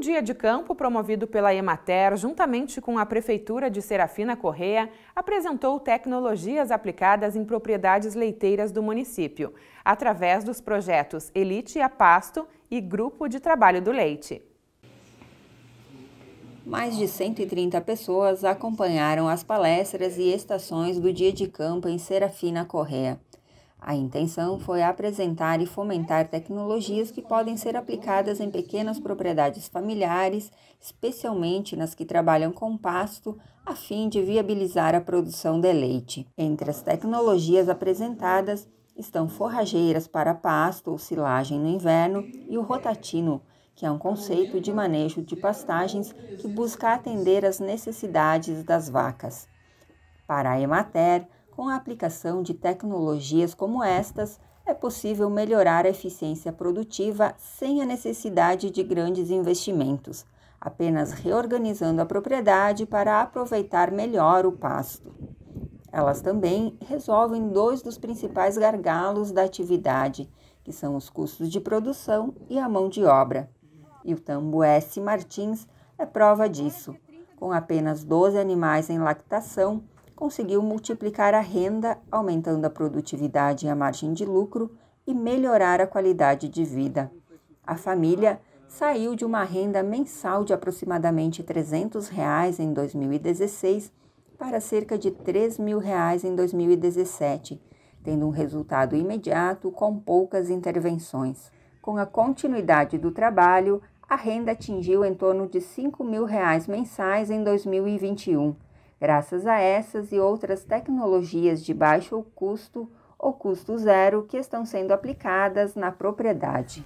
Um dia de campo promovido pela Emater, juntamente com a Prefeitura de Serafina Correia, apresentou tecnologias aplicadas em propriedades leiteiras do município, através dos projetos Elite a Pasto e Grupo de Trabalho do Leite. Mais de 130 pessoas acompanharam as palestras e estações do Dia de Campo em Serafina Correia. A intenção foi apresentar e fomentar tecnologias que podem ser aplicadas em pequenas propriedades familiares, especialmente nas que trabalham com pasto, a fim de viabilizar a produção de leite. Entre as tecnologias apresentadas estão forrageiras para pasto ou silagem no inverno e o rotatino, que é um conceito de manejo de pastagens que busca atender às necessidades das vacas. Para a Emater, com a aplicação de tecnologias como estas, é possível melhorar a eficiência produtiva sem a necessidade de grandes investimentos, apenas reorganizando a propriedade para aproveitar melhor o pasto. Elas também resolvem dois dos principais gargalos da atividade, que são os custos de produção e a mão de obra. E o Tambo S. Martins é prova disso. Com apenas 12 animais em lactação, conseguiu multiplicar a renda, aumentando a produtividade e a margem de lucro e melhorar a qualidade de vida. A família saiu de uma renda mensal de aproximadamente R$ 300 reais em 2016 para cerca de R$ 3 mil reais em 2017, tendo um resultado imediato com poucas intervenções. Com a continuidade do trabalho, a renda atingiu em torno de R$ 5 mil reais mensais em 2021 graças a essas e outras tecnologias de baixo custo ou custo zero que estão sendo aplicadas na propriedade.